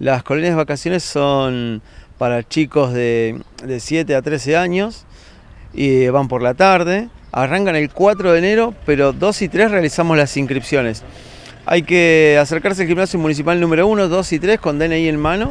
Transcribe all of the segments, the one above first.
Las colonias de vacaciones son para chicos de, 7 a 13 años y van por la tarde. Arrancan el 4 de enero, pero 2 y 3 realizamos las inscripciones. Hay que acercarse al gimnasio municipal número 1, 2 y 3 con DNI en mano.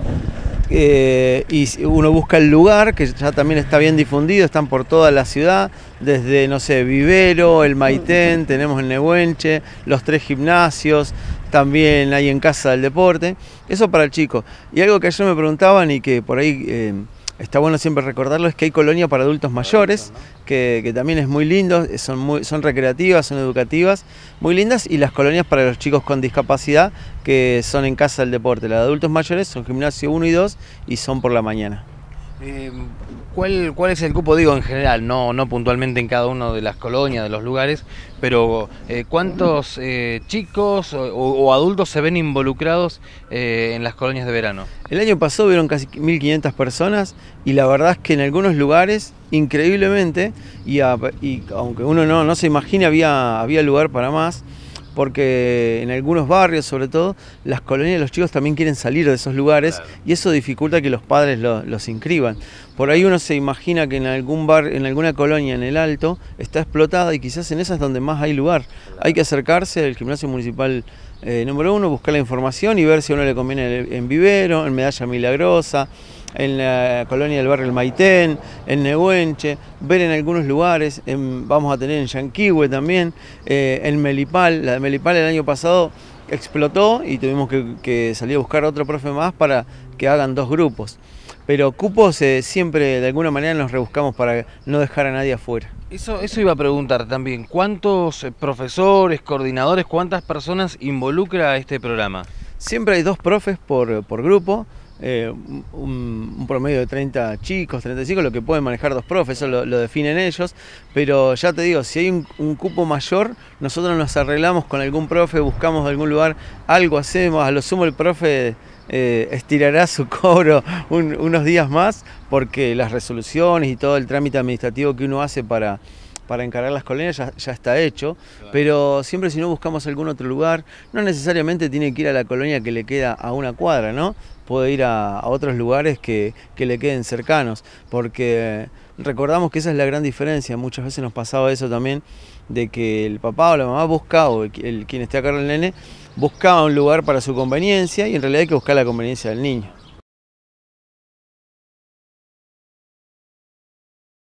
Eh, y uno busca el lugar, que ya también está bien difundido, están por toda la ciudad, desde, no sé, Vivero, el Maitén, tenemos el Nehuenche, los tres gimnasios, también hay en casa del deporte, eso para el chico. Y algo que ayer me preguntaban y que por ahí eh, está bueno siempre recordarlo es que hay colonias para adultos mayores, que, también es muy lindo, son, muy, son recreativas, son educativas, muy lindas, y las colonias para los chicos con discapacidad, que son en casa del deporte. Las de adultos mayores son gimnasio 1 y 2 y son por la mañana. Eh, ¿cuál, es el cupo? Digo, en general, no, no puntualmente en cada una de las colonias, de los lugares, pero eh, ¿cuántos eh, chicos o, adultos se ven involucrados en las colonias de verano? El año pasado vieron casi 1.500 personas y la verdad es que en algunos lugares, increíblemente, y, aunque uno no, se imagine, había lugar para más porque en algunos barrios sobre todo, las colonias de los chicos también quieren salir de esos lugares y eso dificulta que los padres los inscriban. Por ahí uno se imagina que en algún bar, en alguna colonia en el alto está explotada y quizás en esa es donde más hay lugar. Hay que acercarse al gimnasio municipal eh, número uno, buscar la información y ver si a uno le conviene en vivero, en medalla milagrosa en la colonia del barrio El Maitén, en Nehuenche, ver en algunos lugares, vamos a tener en Yanquihue también, eh, en Melipal, la de Melipal el año pasado explotó y tuvimos que, salir a buscar otro profe más para que hagan dos grupos pero cupos eh, siempre de alguna manera nos rebuscamos para no dejar a nadie afuera. Eso, iba a preguntar también, ¿cuántos eh, profesores, coordinadores, cuántas personas involucra este programa? Siempre hay dos profes por grupo, eh, un, promedio de 30 chicos, 35, lo que pueden manejar dos profes, eso lo, definen ellos, pero ya te digo, si hay un, cupo mayor, nosotros nos arreglamos con algún profe, buscamos algún lugar, algo hacemos, a lo sumo el profe eh, estirará su cobro unos días más, porque las resoluciones y todo el trámite administrativo que uno hace para para encargar las colonias ya, está hecho, pero siempre si no buscamos algún otro lugar, no necesariamente tiene que ir a la colonia que le queda a una cuadra, ¿no? Puede ir a, otros lugares que, que, le queden cercanos, porque recordamos que esa es la gran diferencia, muchas veces nos pasaba eso también, de que el papá o la mamá buscaba, el, quien esté a cargo el nene, buscaba un lugar para su conveniencia y en realidad hay que buscar la conveniencia del niño.